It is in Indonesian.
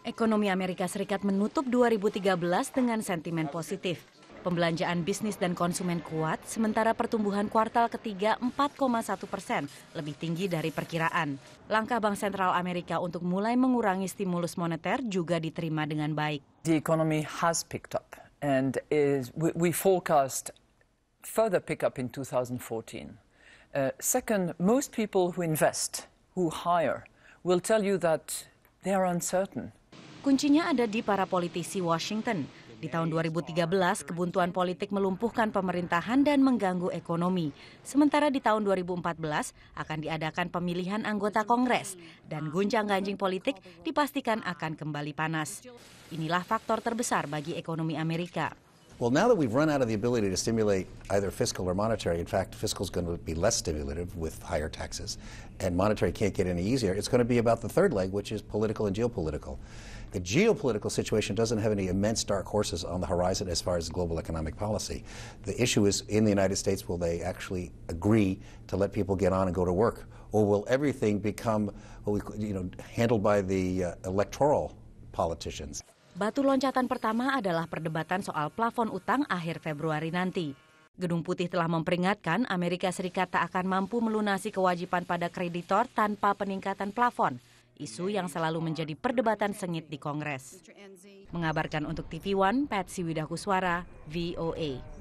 Ekonomi Amerika Serikat menutup 2013 dengan sentimen positif. Pembelanjaan bisnis dan konsumen kuat, sementara pertumbuhan kuartal ketiga 4,1 persen, lebih tinggi dari perkiraan. Langkah Bank Sentral Amerika untuk mulai mengurangi stimulus moneter juga diterima dengan baik. The economy has picked up and is, we, we forecast further pickup in 2014. Uh, second, most people who invest, who hire, will tell you that they are uncertain. Kuncinya ada di para politisi Washington. Di tahun 2013, kebuntuan politik melumpuhkan pemerintahan dan mengganggu ekonomi. Sementara di tahun 2014 akan diadakan pemilihan anggota Kongres dan gunjang ganjing politik dipastikan akan kembali panas. Inilah faktor terbesar bagi ekonomi Amerika. Well, now that we've run out of the ability to stimulate either fiscal or monetary, in fact, fiscal is going to be less stimulative with higher taxes, and monetary can't get any easier. It's going to be about the third leg, which is political and geopolitical. The geopolitical situation doesn't have any immense dark horses on the horizon as far as global economic policy. The issue is in the United States, will they actually agree to let people get on and go to work? Or will everything become you know, handled by the uh, electoral politicians? Batu loncatan pertama adalah perdebatan soal plafon utang akhir Februari nanti. Gedung Putih telah memperingatkan Amerika Serikat tak akan mampu melunasi kewajiban pada kreditor tanpa peningkatan plafon, isu yang selalu menjadi perdebatan sengit di Kongres. Mengabarkan untuk TV One, Patsy Widakuswara, VOA.